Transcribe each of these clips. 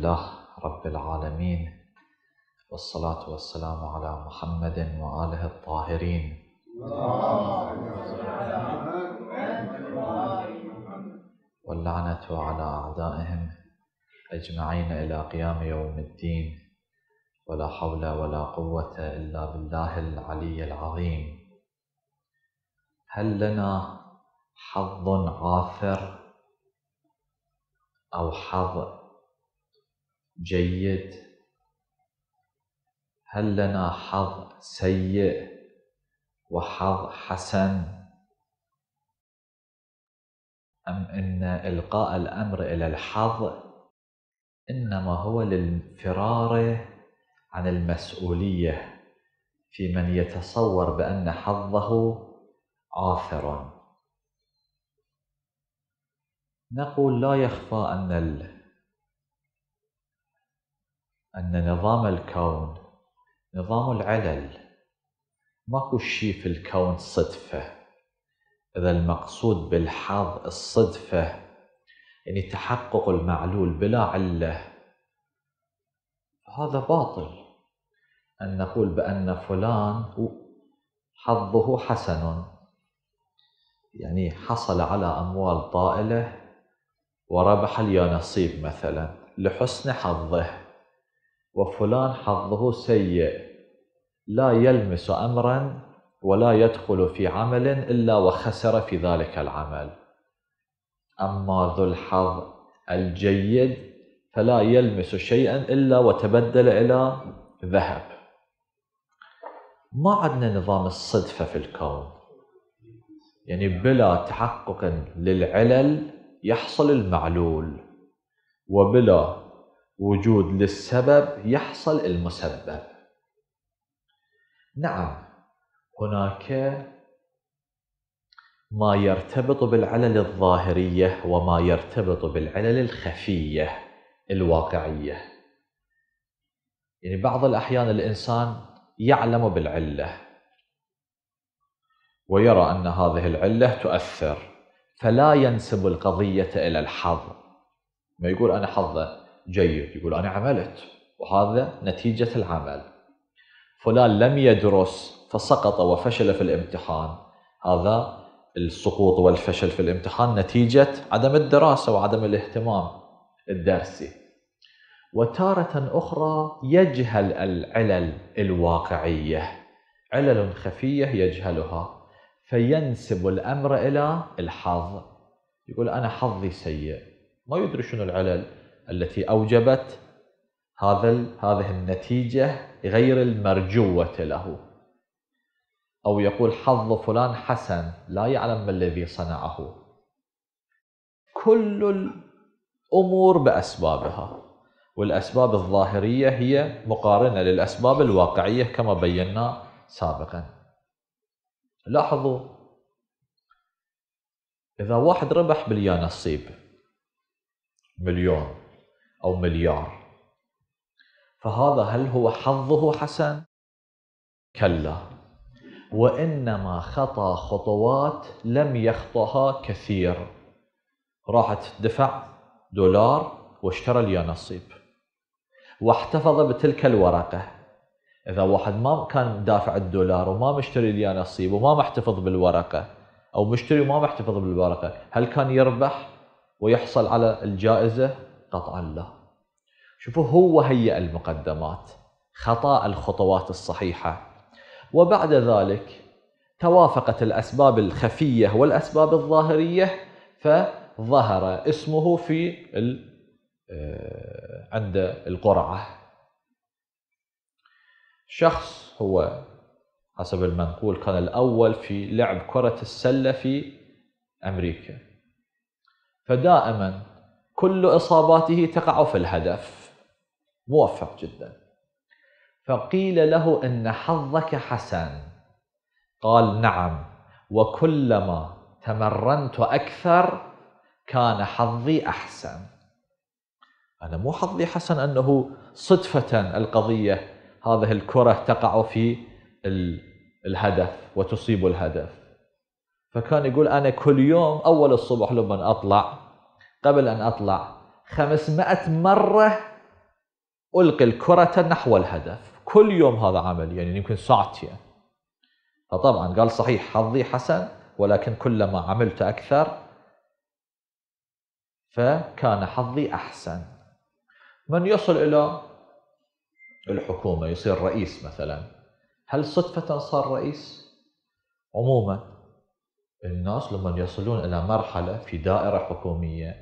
لله رب العالمين والصلاة والسلام على محمد وآله الطاهرين واللعنة على أعدائهم أجمعين إلى قيام يوم الدين ولا حول ولا قوة إلا بالله العلي العظيم هل لنا حظ عاثر أو حظ جيد هل لنا حظ سيء وحظ حسن ام ان القاء الامر الى الحظ انما هو للفرار عن المسؤوليه في من يتصور بان حظه عاثر نقول لا يخفى ان أن نظام الكون نظام العلل ماكو شيء في الكون صدفة إذا المقصود بالحظ الصدفة يعني تحقق المعلول بلا علة هذا باطل أن نقول بأن فلان حظه حسن يعني حصل على أموال طائلة وربح اليانصيب مثلا لحسن حظه وفلان حظه سيء لا يلمس امرا ولا يدخل في عمل الا وخسر في ذلك العمل اما ذو الحظ الجيد فلا يلمس شيئا الا وتبدل الى ذهب ما عندنا نظام الصدفه في الكون يعني بلا تحقق للعلل يحصل المعلول وبلا وجود للسبب يحصل المسبب نعم هناك ما يرتبط بالعلل الظاهريه وما يرتبط بالعلل الخفيه الواقعيه يعني بعض الاحيان الانسان يعلم بالعله ويرى ان هذه العله تؤثر فلا ينسب القضيه الى الحظ ما يقول انا حظه جيد يقول أنا عملت وهذا نتيجة العمل فلان لم يدرس فسقط وفشل في الامتحان هذا السقوط والفشل في الامتحان نتيجة عدم الدراسة وعدم الاهتمام الدرسي وتارة أخرى يجهل العلل الواقعية علل خفية يجهلها فينسب الأمر إلى الحظ يقول أنا حظي سيء ما يدري شنو العلل التي أوجبت هذا هذه النتيجة غير المرجوة له أو يقول حظ فلان حسن لا يعلم ما الذي صنعه كل الأمور بأسبابها والأسباب الظاهرية هي مقارنة للأسباب الواقعية كما بينا سابقا لاحظوا إذا واحد ربح باليانصيب مليون أو مليار فهذا هل هو حظه حسن؟ كلا وإنما خطى خطوات لم يخطها كثير راحت دفع دولار واشترى اليانصيب واحتفظ بتلك الورقة إذا واحد ما كان دافع الدولار وما مشتري اليانصيب وما محتفظ بالورقة أو مشتري وما محتفظ بالورقة هل كان يربح ويحصل على الجائزة؟ قطعا لا شوفوا هو هيئ المقدمات خطا الخطوات الصحيحه وبعد ذلك توافقت الاسباب الخفيه والاسباب الظاهريه فظهر اسمه في آه، عند القرعه شخص هو حسب المنقول كان الاول في لعب كره السله في امريكا فدائما كل اصاباته تقع في الهدف موفق جدا فقيل له ان حظك حسن قال نعم وكلما تمرنت اكثر كان حظي احسن انا مو حظي حسن انه صدفه القضيه هذه الكره تقع في الهدف وتصيب الهدف فكان يقول انا كل يوم اول الصبح لما اطلع قبل ان اطلع 500 مره ألقي الكرة نحو الهدف كل يوم هذا عمل يعني يمكن ساعتين يعني. فطبعا قال صحيح حظي حسن ولكن كلما عملت أكثر فكان حظي أحسن من يصل إلى الحكومة يصير رئيس مثلا هل صدفة صار رئيس؟ عموما الناس لما يصلون إلى مرحلة في دائرة حكومية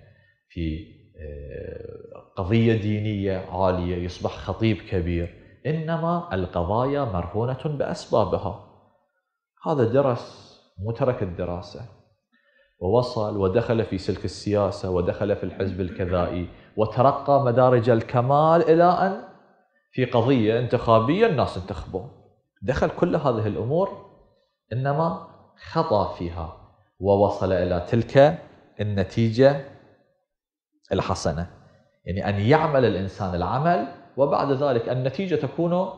في آه، قضية دينية عالية يصبح خطيب كبير إنما القضايا مرهونة بأسبابها هذا درس مترك الدراسة ووصل ودخل في سلك السياسة ودخل في الحزب الكذائي وترقى مدارج الكمال إلى أن في قضية انتخابية الناس انتخبوه دخل كل هذه الأمور إنما خطأ فيها ووصل إلى تلك النتيجة الحسنة يعني أن يعمل الإنسان العمل وبعد ذلك النتيجة تكون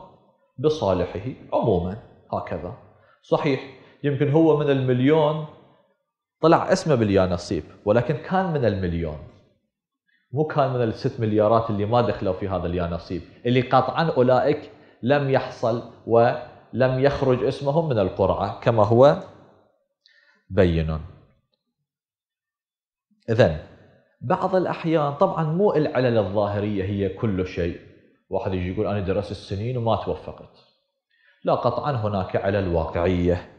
بصالحه عموما هكذا صحيح يمكن هو من المليون طلع اسمه باليا نصيب ولكن كان من المليون مو كان من الست مليارات اللي ما دخلوا في هذا اليا نصيب اللي قطعا أولئك لم يحصل ولم يخرج اسمهم من القرعة كما هو بين إذن بعض الأحيان طبعا مو العلل الظاهرية هي كل شيء واحد يجي يقول أنا درست السنين وما توفقت لا قطعا هناك علل واقعية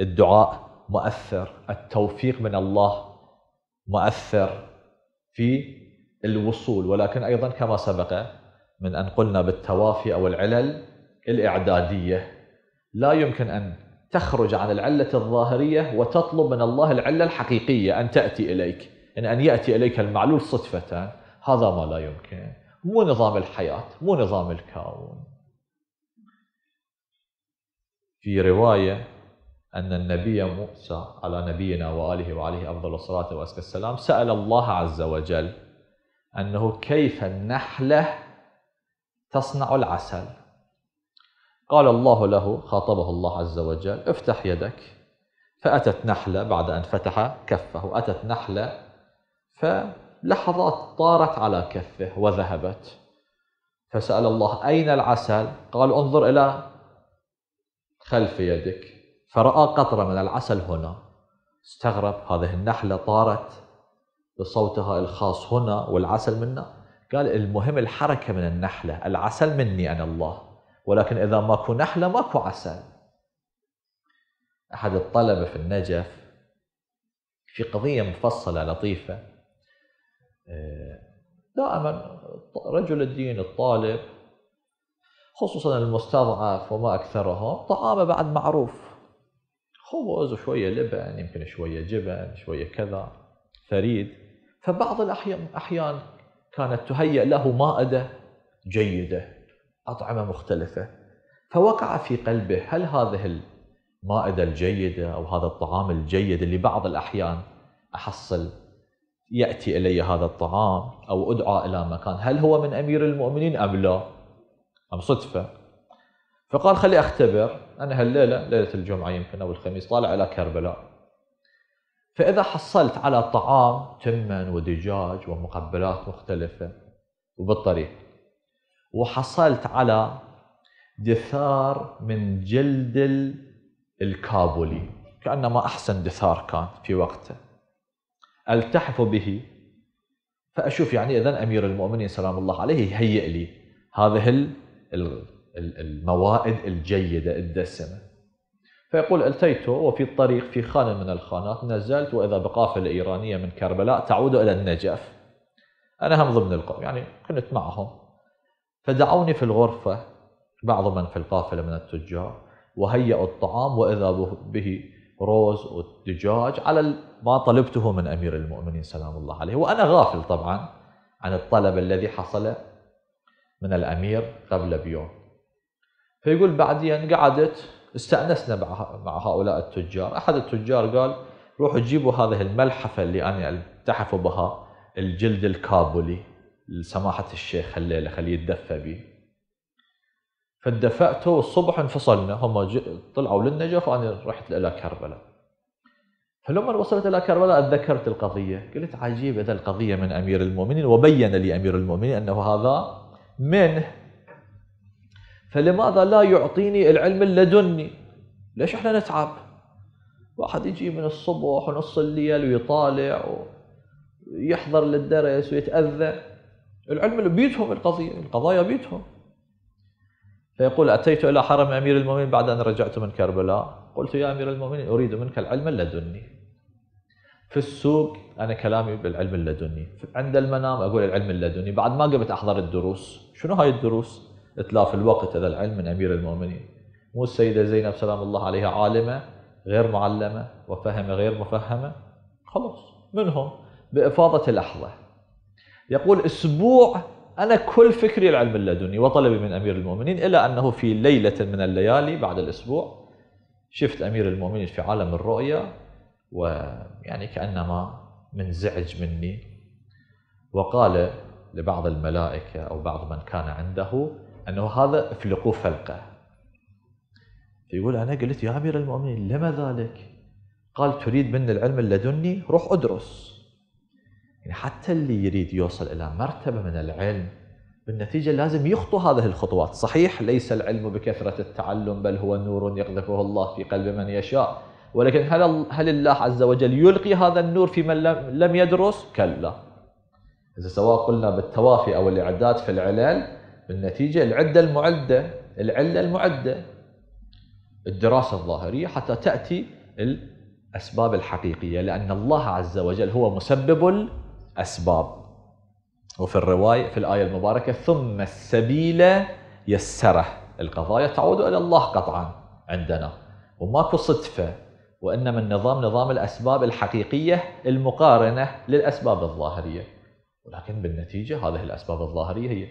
الدعاء مؤثر التوفيق من الله مؤثر في الوصول ولكن أيضا كما سبق من أن قلنا بالتوافي أو العلل الإعدادية لا يمكن أن تخرج عن العلة الظاهرية وتطلب من الله العلة الحقيقية أن تأتي إليك إن أن يأتي إليك المعلول صدفة هذا ما لا يمكن مو نظام الحياة مو نظام الكون في رواية أن النبي موسى على نبينا وآله وعليه أفضل الصلاة وأزكى السلام سأل الله عز وجل أنه كيف النحلة تصنع العسل قال الله له خاطبه الله عز وجل افتح يدك فأتت نحلة بعد أن فتح كفه أتت نحلة فلحظات طارت على كفه وذهبت فسأل الله أين العسل؟ قال انظر إلى خلف يدك فرأى قطرة من العسل هنا استغرب هذه النحلة طارت بصوتها الخاص هنا والعسل منا قال المهم الحركة من النحلة العسل مني أنا الله ولكن إذا ماكو نحلة ماكو عسل أحد الطلبة في النجف في قضية مفصلة لطيفة آه، دائما رجل الدين الطالب خصوصا المستضعف وما أكثرها طعامه بعد معروف خبز وشوية لبن يمكن شوية جبن شوية كذا فريد فبعض الأحيان كانت تهيئ له مائدة جيدة أطعمة مختلفة فوقع في قلبه هل هذه المائدة الجيدة أو هذا الطعام الجيد اللي بعض الأحيان أحصل يأتي إلي هذا الطعام أو أدعى إلى مكان هل هو من أمير المؤمنين أم لا أم صدفة فقال خلي أختبر أنا هالليلة ليلة الجمعة يمكن أو الخميس طالع إلى كربلاء فإذا حصلت على طعام تمن ودجاج ومقبلات مختلفة وبالطريق وحصلت على دثار من جلد الكابولي كأنما أحسن دثار كان في وقته التحف به فاشوف يعني اذا امير المؤمنين سلام الله عليه يهيئ لي هذه الموائد الجيده الدسمه فيقول التيت وفي الطريق في خان من الخانات نزلت واذا بقافله ايرانيه من كربلاء تعود الى النجف انا هم ضمن القوم يعني كنت معهم فدعوني في الغرفه بعض من في القافله من التجار وهيئوا الطعام واذا به روز والدجاج على ما طلبته من امير المؤمنين سلام الله عليه وانا غافل طبعا عن الطلب الذي حصل من الامير قبل بيوم فيقول بعدين قعدت استانسنا مع هؤلاء التجار احد التجار قال روحوا جيبوا هذه الملحفه اللي انا التحفوا بها الجلد الكابولي لسماحه الشيخ الليله خليه يتدفى به فدفعته والصبح انفصلنا هم طلعوا للنجف وأنا رحت إلى كربلاء فلما وصلت إلى كربلاء أتذكرت القضية قلت عجيب اذا القضية من أمير المؤمنين وبين لي أمير المؤمنين أنه هذا منه فلماذا لا يعطيني العلم اللدني ليش احنا نتعب واحد يجي من الصبح ونص الليل ويطالع ويحضر للدرس ويتأذى العلم اللي بيدهم القضية القضايا بيدهم فيقول أتيت إلى حرم أمير المؤمنين بعد أن رجعت من كربلاء قلت يا أمير المؤمنين أريد منك العلم اللدني في السوق أنا كلامي بالعلم اللدني عند المنام أقول العلم اللدني بعد ما قمت أحضر الدروس شنو هاي الدروس إتلاف الوقت هذا العلم من أمير المؤمنين مو السيدة زينب سلام الله عليها عالمة غير معلمة وفهمة غير مفهمة خلاص منهم بإفاضة اللحظة يقول أسبوع أنا كل فكري العلم اللدني وطلبي من أمير المؤمنين إلا أنه في ليلة من الليالي بعد الأسبوع شفت أمير المؤمنين في عالم الرؤيا ويعني كأنما منزعج مني وقال لبعض الملائكة أو بعض من كان عنده أنه هذا افلقوا فلقه فيقول أنا قلت يا أمير المؤمنين لما ذلك؟ قال تريد مني العلم اللدني روح أدرس يعني حتى اللي يريد يوصل إلى مرتبة من العلم بالنتيجة لازم يخطو هذه الخطوات صحيح ليس العلم بكثرة التعلم بل هو نور يقذفه الله في قلب من يشاء ولكن هل, هل الله عز وجل يلقي هذا النور في من لم يدرس؟ كلا إذا سواء قلنا بالتوافي أو الإعداد في العلل بالنتيجة العدة المعدة العلة المعدة الدراسة الظاهرية حتى تأتي الأسباب الحقيقية لأن الله عز وجل هو مسبب أسباب وفي الرواية في الآية المباركة ثم السبيل يسره القضايا تعود إلى الله قطعا عندنا وماكو صدفة وإنما النظام نظام الأسباب الحقيقية المقارنة للأسباب الظاهرية ولكن بالنتيجة هذه الأسباب الظاهرية هي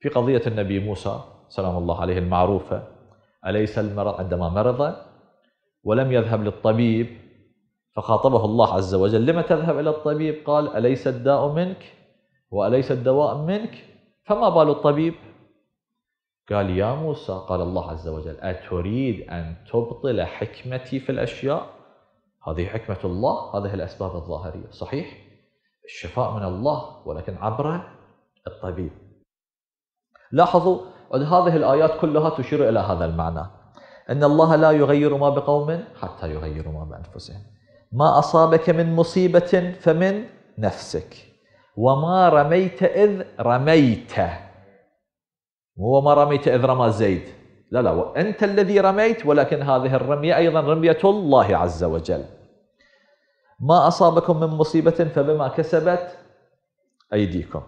في قضية النبي موسى سلام الله عليه المعروفة أليس المرض عندما مرض ولم يذهب للطبيب فخاطبه الله عز وجل لم تذهب إلى الطبيب قال أليس الداء منك وأليس الدواء منك فما بال الطبيب قال يا موسى قال الله عز وجل أتريد أن تبطل حكمتي في الأشياء هذه حكمة الله هذه الأسباب الظاهرية صحيح الشفاء من الله ولكن عبر الطبيب لاحظوا هذه الآيات كلها تشير إلى هذا المعنى أن الله لا يغير ما بقوم حتى يغيروا ما بأنفسهم ما أصابك من مصيبة فمن نفسك وما رميت إذ رميت هو ما رميت إذ رمى زيد لا لا وأنت الذي رميت ولكن هذه الرمية أيضا رمية الله عز وجل ما أصابكم من مصيبة فبما كسبت أيديكم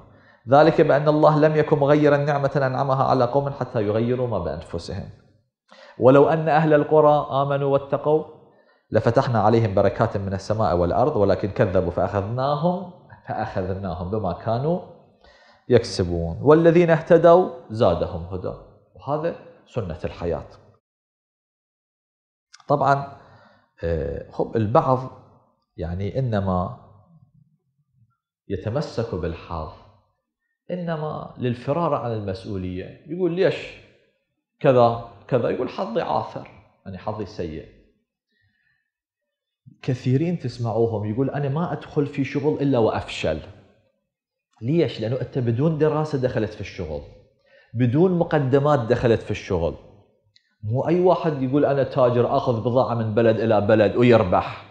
ذلك بأن الله لم يكن مغيرا نعمة أنعمها على قوم حتى يغيروا ما بأنفسهم ولو أن أهل القرى آمنوا واتقوا لفتحنا عليهم بركات من السماء والأرض ولكن كذبوا فأخذناهم فأخذناهم بما كانوا يكسبون والذين اهتدوا زادهم هدى وهذا سنة الحياة طبعا آه، خب البعض يعني إنما يتمسك بالحظ إنما للفرار عن المسؤولية يقول ليش كذا كذا يقول حظي عاثر يعني حظي سيء كثيرين تسمعوهم يقول انا ما ادخل في شغل الا وافشل ليش لانه انت بدون دراسه دخلت في الشغل بدون مقدمات دخلت في الشغل مو اي واحد يقول انا تاجر اخذ بضاعه من بلد الى بلد ويربح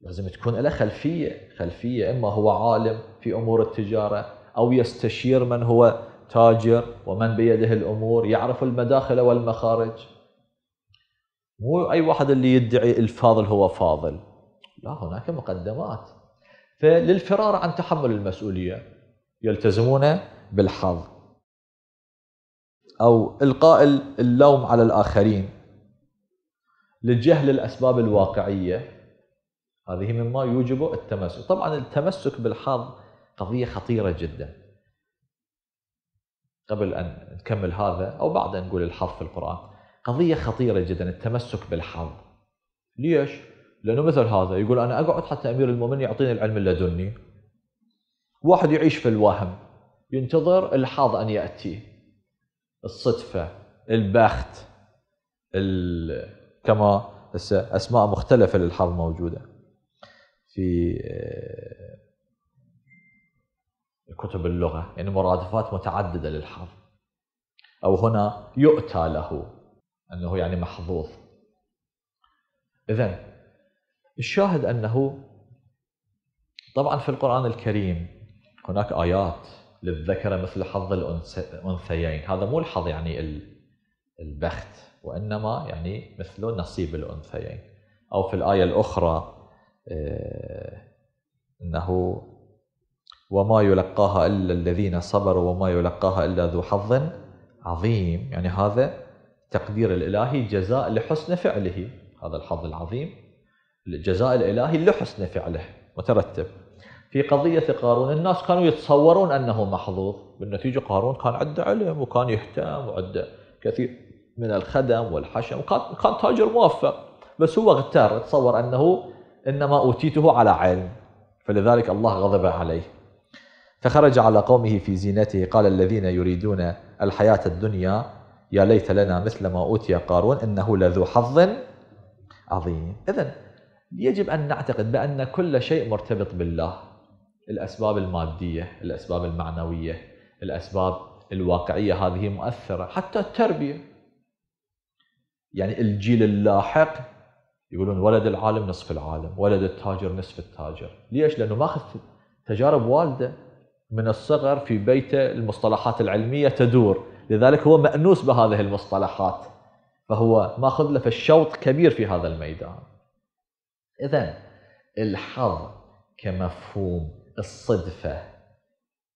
لازم تكون له خلفيه خلفيه اما هو عالم في امور التجاره او يستشير من هو تاجر ومن بيده الامور يعرف المداخل والمخارج مو اي واحد اللي يدعي الفاضل هو فاضل لا هناك مقدمات فللفرار عن تحمل المسؤوليه يلتزمون بالحظ او القاء اللوم على الاخرين لجهل الاسباب الواقعيه هذه مما يوجب التمسك طبعا التمسك بالحظ قضيه خطيره جدا قبل ان نكمل هذا او بعد ان نقول الحظ في القران قضية خطيرة جدا التمسك بالحظ ليش؟ لأنه مثل هذا يقول أنا أقعد حتى أمير المؤمنين يعطيني العلم اللدني واحد يعيش في الوهم ينتظر الحظ أن يأتي الصدفة البخت كما أسماء مختلفة للحظ موجودة في آه، كتب اللغة يعني مرادفات متعددة للحظ أو هنا يؤتى له أنه يعني محظوظ إذا الشاهد أنه طبعا في القرآن الكريم هناك آيات للذكر مثل حظ الأنثيين هذا مو الحظ يعني البخت وإنما يعني مثل نصيب الأنثيين أو في الآية الأخرى آه، إنه وما يلقاها إلا الذين صبروا وما يلقاها إلا ذو حظ عظيم يعني هذا التقدير الإلهي جزاء لحسن فعله هذا الحظ العظيم الجزاء الإلهي لحسن فعله مترتب في قضية قارون الناس كانوا يتصورون أنه محظوظ بالنتيجة قارون كان عنده علم وكان يهتم وعنده كثير من الخدم والحشم وكان كان تاجر موفق بس هو اغتر تصور أنه إنما أوتيته على علم فلذلك الله غضب عليه فخرج على قومه في زينته قال الذين يريدون الحياة الدنيا يا ليت لنا مثل ما أوتي قارون إنه لذو حظ عظيم إذا يجب أن نعتقد بأن كل شيء مرتبط بالله الأسباب المادية الأسباب المعنوية الأسباب الواقعية هذه مؤثرة حتى التربية يعني الجيل اللاحق يقولون ولد العالم نصف العالم ولد التاجر نصف التاجر ليش؟ لأنه ماخذ تجارب والده من الصغر في بيته المصطلحات العلمية تدور لذلك هو مأنوس بهذه المصطلحات فهو ماخذ له فالشوط كبير في هذا الميدان إذا الحظ كمفهوم الصدفة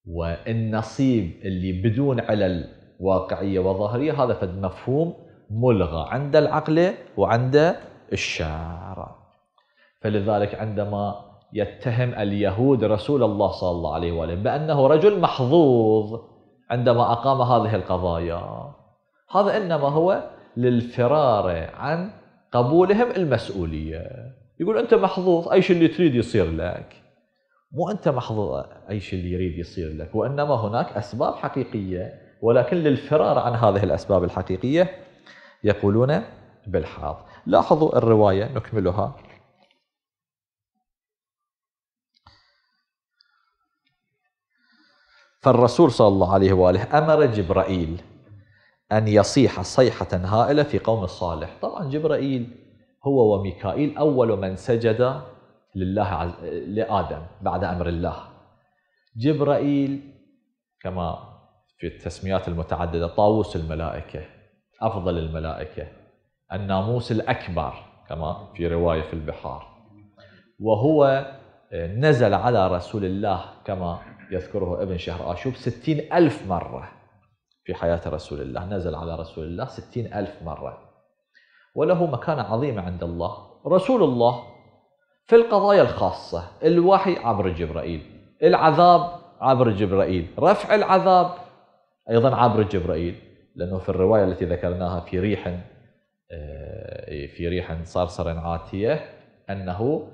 والنصيب اللي بدون علل واقعية وظاهرية هذا فد مفهوم ملغى عند العقل وعند الشارع فلذلك عندما يتهم اليهود رسول الله صلى الله عليه وآله بأنه رجل محظوظ عندما أقام هذه القضايا هذا إنما هو للفرار عن قبولهم المسؤولية يقول أنت محظوظ أي شيء اللي تريد يصير لك مو أنت محظوظ أي شيء اللي يريد يصير لك وإنما هناك أسباب حقيقية ولكن للفرار عن هذه الأسباب الحقيقية يقولون بالحاض لاحظوا الرواية نكملها فالرسول صلى الله عليه وآله أمر جبرائيل أن يصيح صيحة هائلة في قوم الصالح طبعا جبرائيل هو وميكائيل أول من سجد لله عز... لآدم بعد أمر الله جبرائيل كما في التسميات المتعددة طاووس الملائكة أفضل الملائكة الناموس الأكبر كما في رواية في البحار وهو نزل على رسول الله كما يذكره ابن شهر آشوب ستين ألف مرة في حياة رسول الله نزل على رسول الله ستين ألف مرة وله مكانة عظيمة عند الله رسول الله في القضايا الخاصة الوحي عبر جبرائيل العذاب عبر جبرائيل رفع العذاب أيضا عبر جبرائيل لأنه في الرواية التي ذكرناها في ريح آه، في ريح صرصر عاتية أنه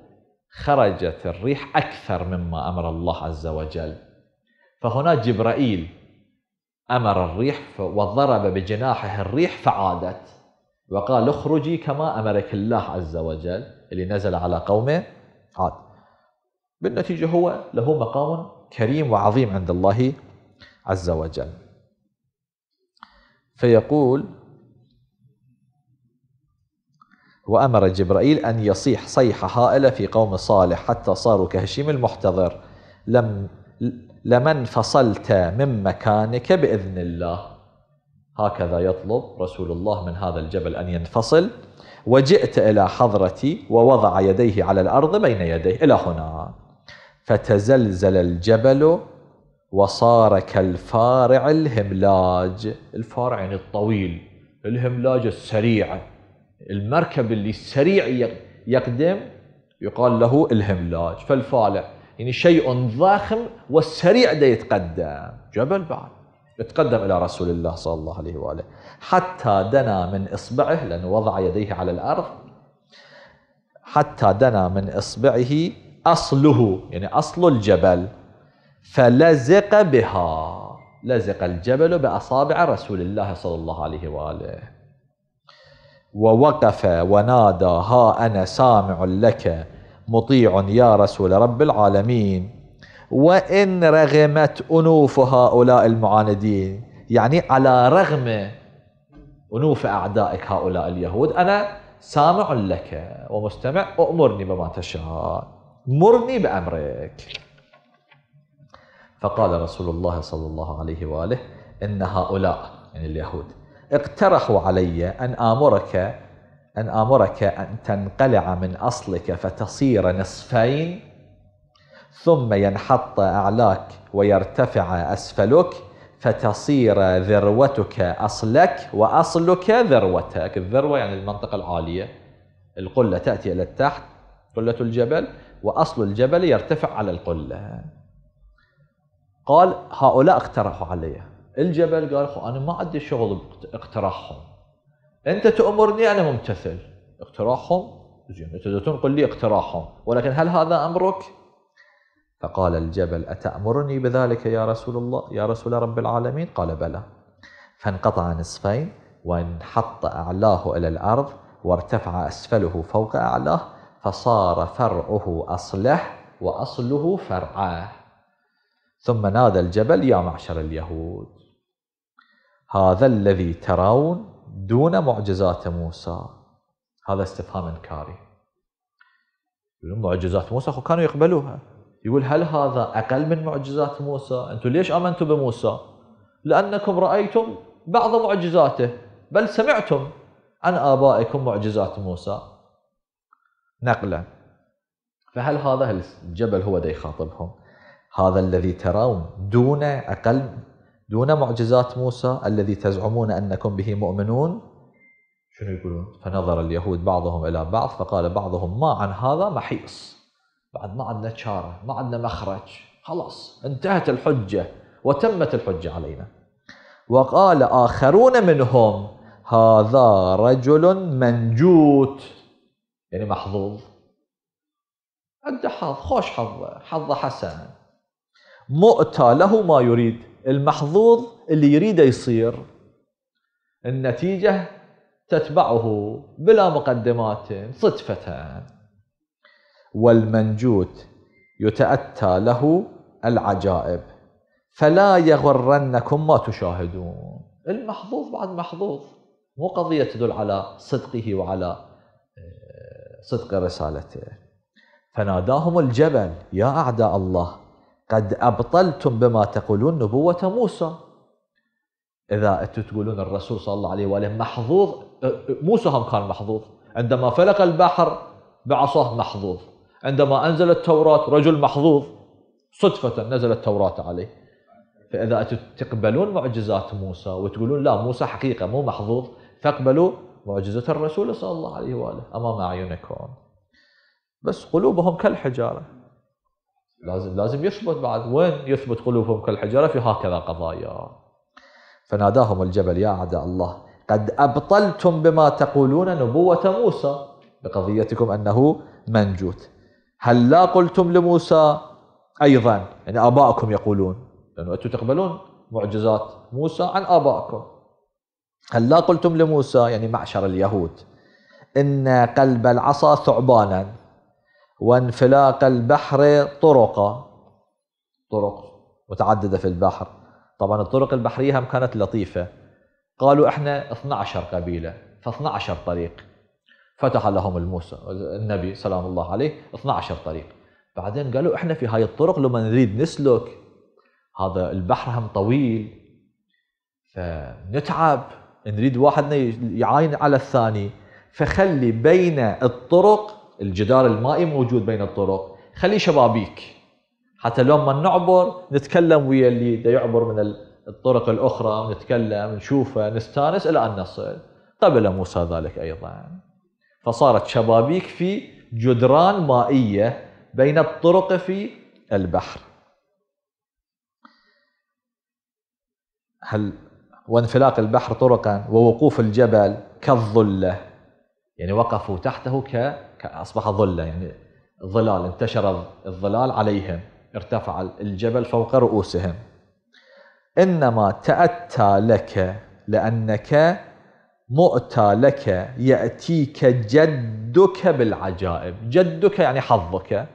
خرجت الريح أكثر مما أمر الله عز وجل فهنا جبرائيل أمر الريح وضرب بجناحه الريح فعادت وقال اخرجي كما أمرك الله عز وجل اللي نزل على قومه عاد بالنتيجة هو له مقام كريم وعظيم عند الله عز وجل فيقول وأمر جبرائيل أن يصيح صيحة هائلة في قوم صالح حتى صاروا كهشيم المحتضر لم لمن فصلت من مكانك باذن الله هكذا يطلب رسول الله من هذا الجبل ان ينفصل وجئت الى حضرتي ووضع يديه على الارض بين يديه الى هنا فتزلزل الجبل وصار كالفارع الهملاج الفارع يعني الطويل الهملاج السريع المركب اللي سريع يقدم يقال له الهملاج فالفالع يعني شيء ضخم والسريع دا يتقدم جبل بعد يتقدم إلى رسول الله صلى الله عليه وآله حتى دنا من إصبعه لأنه وضع يديه على الأرض حتى دنا من إصبعه أصله يعني أصل الجبل فلزق بها لزق الجبل بأصابع رسول الله صلى الله عليه وآله ووقف ونادى ها أنا سامع لك مطيع يا رسول رب العالمين وإن رغمت أنوف هؤلاء المعاندين يعني على رغم أنوف أعدائك هؤلاء اليهود أنا سامع لك ومستمع أؤمرني بما تشاء مرني بأمرك فقال رسول الله صلى الله عليه وآله إن هؤلاء يعني اليهود اقترحوا علي أن آمرك أن آمرك أن تنقلع من أصلك فتصير نصفين ثم ينحط أعلاك ويرتفع أسفلك فتصير ذروتك أصلك وأصلك ذروتك الذروة يعني المنطقة العالية القلة تأتي إلى التحت قلة الجبل وأصل الجبل يرتفع على القلة قال هؤلاء اقترحوا علي الجبل قال أنا ما عندي شغل اقتراحهم انت تامرني انا ممتثل اقتراحهم زين انت تنقل لي اقتراحهم ولكن هل هذا امرك؟ فقال الجبل اتامرني بذلك يا رسول الله يا رسول رب العالمين؟ قال بلى فانقطع نصفين وانحط اعلاه الى الارض وارتفع اسفله فوق اعلاه فصار فرعه اصلح واصله فرعه ثم نادى الجبل يا معشر اليهود هذا الذي ترون دون معجزات موسى هذا استفهام انكاري معجزات موسى كانوا يقبلوها يقول هل هذا اقل من معجزات موسى؟ انتم ليش امنتوا بموسى؟ لانكم رايتم بعض معجزاته بل سمعتم عن ابائكم معجزات موسى نقله فهل هذا الجبل هو ده يخاطبهم؟ هذا الذي ترون دون اقل دون معجزات موسى الذي تزعمون أنكم به مؤمنون شنو يقولون فنظر اليهود بعضهم إلى بعض فقال بعضهم ما عن هذا محيص بعد ما عندنا شارة ما عندنا مخرج خلاص انتهت الحجة وتمت الحجة علينا وقال آخرون منهم هذا رجل منجوت يعني محظوظ عنده حظ خوش حظه حظه حسن مؤتى له ما يريد المحظوظ اللي يريده يصير النتيجة تتبعه بلا مقدمات صدفة والمنجوت يتأتى له العجائب فلا يغرنكم ما تشاهدون المحظوظ بعد محظوظ مو قضية تدل على صدقه وعلى آه، صدق رسالته فناداهم الجبل يا أعداء الله قد أبطلتم بما تقولون نبوة موسى إذا أنتم تقولون الرسول صلى الله عليه وآله محظوظ موسى هم كان محظوظ عندما فلق البحر بعصاه محظوظ عندما أنزل التوراة رجل محظوظ صدفة نزل التوراة عليه فإذا أنتم تقبلون معجزات موسى وتقولون لا موسى حقيقة مو محظوظ فاقبلوا معجزة الرسول صلى الله عليه وآله أمام أعينكم بس قلوبهم كالحجارة لازم لازم يثبت بعد وين يثبت قلوبهم كالحجرة في هكذا قضايا فناداهم الجبل يا أعداء الله قد أبطلتم بما تقولون نبوة موسى بقضيتكم أنه منجوت هل لا قلتم لموسى أيضا يعني آبائكم يقولون لأنه أنتم تقبلون معجزات موسى عن آبائكم هل لا قلتم لموسى يعني معشر اليهود إن قلب العصا ثعبانا وانفلاق البحر طرقا طرق متعددة في البحر طبعا الطرق البحرية هم كانت لطيفة قالوا احنا 12 قبيلة ف12 طريق فتح لهم الموسى النبي سلام الله عليه 12 طريق بعدين قالوا احنا في هاي الطرق لما نريد نسلك هذا البحر هم طويل فنتعب نريد واحدنا يعاين على الثاني فخلي بين الطرق الجدار المائي موجود بين الطرق خليه شبابيك حتى لو ما نعبر نتكلم ويا اللي دا يعبر من الطرق الاخرى نتكلم نشوفه نستانس الى ان نصل قبل طيب، موسى ذلك ايضا فصارت شبابيك في جدران مائيه بين الطرق في البحر هل وانفلاق البحر طرقا ووقوف الجبل كالظله يعني وقفوا تحته ك اصبح ظله يعني ظلال انتشر الظلال عليهم ارتفع الجبل فوق رؤوسهم انما تاتى لك لانك مؤتى لك ياتيك جدك بالعجائب جدك يعني حظك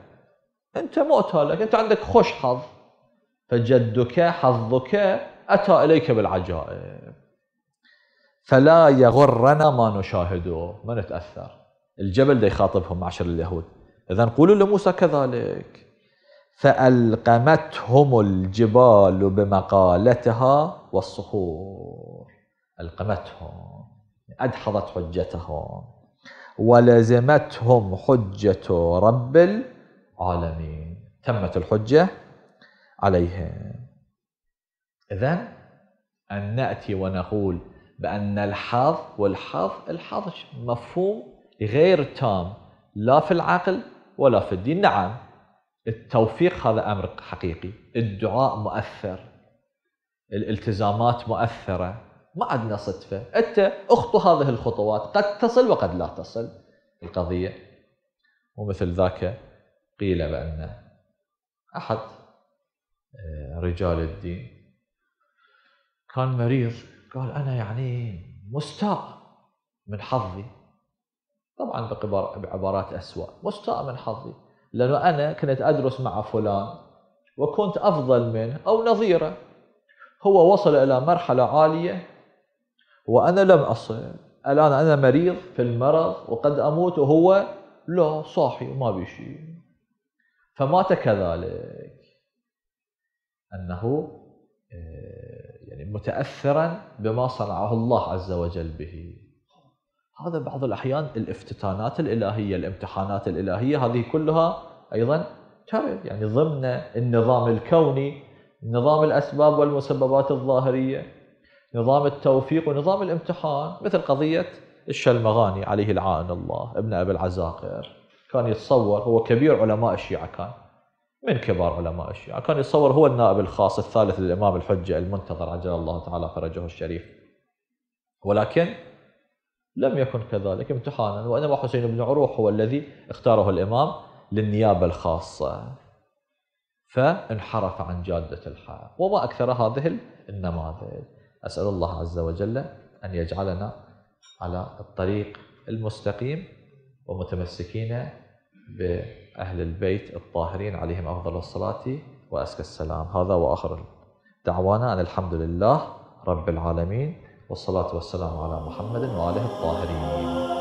انت مؤتى لك انت عندك خوش حظ فجدك حظك اتى اليك بالعجائب فلا يغرنا ما نشاهده ما نتاثر الجبل ده يخاطبهم معشر اليهود إذا قولوا لموسى كذلك فألقمتهم الجبال بمقالتها والصخور ألقمتهم أدحضت حجتهم ولزمتهم حجة رب العالمين تمت الحجة عليهم إذا أن نأتي ونقول بأن الحظ والحظ الحظ مفهوم غير تام لا في العقل ولا في الدين نعم التوفيق هذا أمر حقيقي الدعاء مؤثر الالتزامات مؤثرة ما عندنا صدفة أنت أخطو هذه الخطوات قد تصل وقد لا تصل القضية ومثل ذاك قيل بأن أحد آه، رجال الدين كان مريض قال أنا يعني مستاء من حظي طبعا بعبارات أسوأ مستاء من حظي لأنه أنا كنت أدرس مع فلان وكنت أفضل منه أو نظيره هو وصل إلى مرحلة عالية وأنا لم أصل الآن أنا مريض في المرض وقد أموت وهو لا صاحي ما بشي فمات كذلك أنه آه، يعني متأثرا بما صنعه الله عز وجل به هذا بعض الأحيان الافتتانات الإلهية الامتحانات الإلهية هذه كلها أيضا ترى يعني ضمن النظام الكوني نظام الأسباب والمسببات الظاهرية نظام التوفيق ونظام الامتحان مثل قضية الشلمغاني عليه العان الله ابن أبي العزاقر كان يتصور هو كبير علماء الشيعة كان من كبار علماء الشيعة كان يتصور هو النائب الخاص الثالث للإمام الحجة المنتظر عجل الله تعالى فرجه الشريف ولكن لم يكن كذلك امتحانا وإنما حسين بن عروة هو الذي اختاره الإمام للنيابة الخاصة فانحرف عن جادة الحق وما أكثر هذه النماذج أسأل الله عز وجل أن يجعلنا على الطريق المستقيم ومتمسكين بأهل البيت الطاهرين عليهم أفضل الصلاة وأزكى السلام هذا وآخر دعوانا أن الحمد لله رب العالمين والصلاة والسلام على محمد وآله الطاهرين